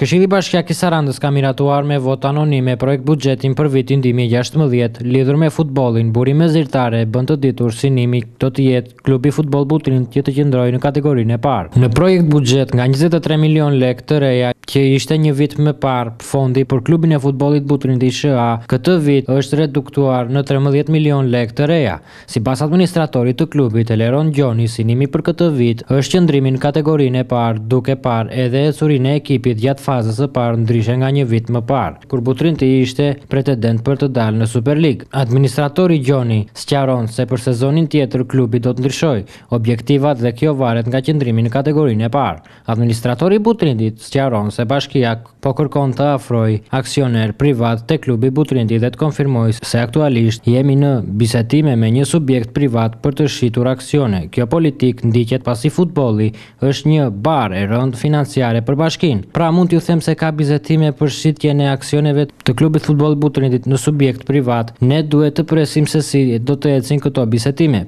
Këshili Bashkja Kisarandës ka miratuar me vot anonime projekt bugjetin për vitin 2016, lidhur me futbolin, buri me zirtare, bënd të ditur sinimi këto të jetë klubi futbol butrin që të qëndroj në kategorin e parë. Në projekt bugjet nga 23 milion lek të reja, që ishte një vit më parë fondi për klubin e futbolit butrin të isha, këtë vit është reduktuar në 13 milion lek të reja. Si pas administratorit të klubit e Leron Gjoni, sinimi për këtë vit është qëndrimin kategorin e parë, duke parë edhe e surin e ekipit gjatë fazës së parë ndryshe nga një vit më parë, kur Butrinti ishte pretendent për të dalë në Super League. Administratori Gjoni sqaron se për sezonin tjetër klubi do të ndryshoj objektivat dhe kjo varet nga qëndrimi në kategorinë e parë. Administratori Butrintit sqaron se bashkia po kërkon të afroj aksioner privat të klubi Butrinti dhe të konfirmojë se aktualisht jemi në bisetime me një subjekt privat për të shitur aksione. Kjo politik ndiqet pasi futbolli është një bar e rënd financiare për bashkin. Pra mund t'ju them se ka bizetime për shqitje në aksioneve të klubit futbol butërnitit në subjekt privat, ne duhet të presim se si do të ecin këto bizetime.